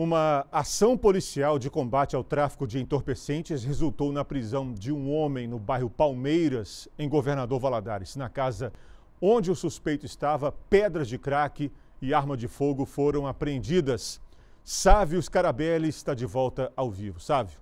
Uma ação policial de combate ao tráfico de entorpecentes resultou na prisão de um homem no bairro Palmeiras, em Governador Valadares. Na casa onde o suspeito estava, pedras de crack e arma de fogo foram apreendidas. Sávio Scarabelli está de volta ao vivo. Sávio.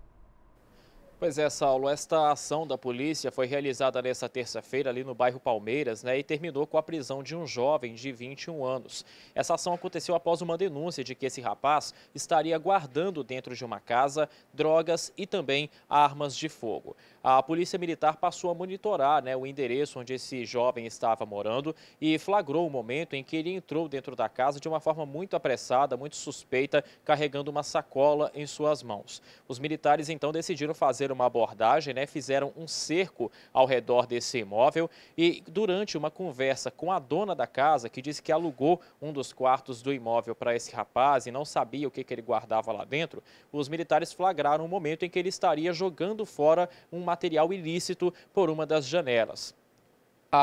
Pois é, Saulo, esta ação da polícia foi realizada nesta terça-feira ali no bairro Palmeiras, né, e terminou com a prisão de um jovem de 21 anos. Essa ação aconteceu após uma denúncia de que esse rapaz estaria guardando dentro de uma casa drogas e também armas de fogo. A polícia militar passou a monitorar né, o endereço onde esse jovem estava morando e flagrou o momento em que ele entrou dentro da casa de uma forma muito apressada, muito suspeita, carregando uma sacola em suas mãos. Os militares então decidiram fazer fazer uma abordagem, né, fizeram um cerco ao redor desse imóvel e durante uma conversa com a dona da casa, que disse que alugou um dos quartos do imóvel para esse rapaz e não sabia o que, que ele guardava lá dentro, os militares flagraram o um momento em que ele estaria jogando fora um material ilícito por uma das janelas.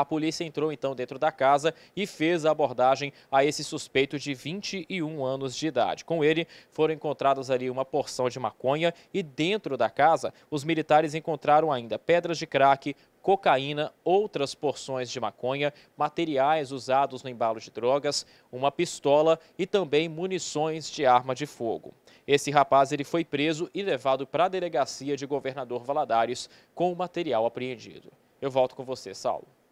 A polícia entrou então dentro da casa e fez a abordagem a esse suspeito de 21 anos de idade. Com ele foram encontradas ali uma porção de maconha e dentro da casa os militares encontraram ainda pedras de crack, cocaína, outras porções de maconha, materiais usados no embalo de drogas, uma pistola e também munições de arma de fogo. Esse rapaz ele foi preso e levado para a delegacia de Governador Valadares com o material apreendido. Eu volto com você, Saulo.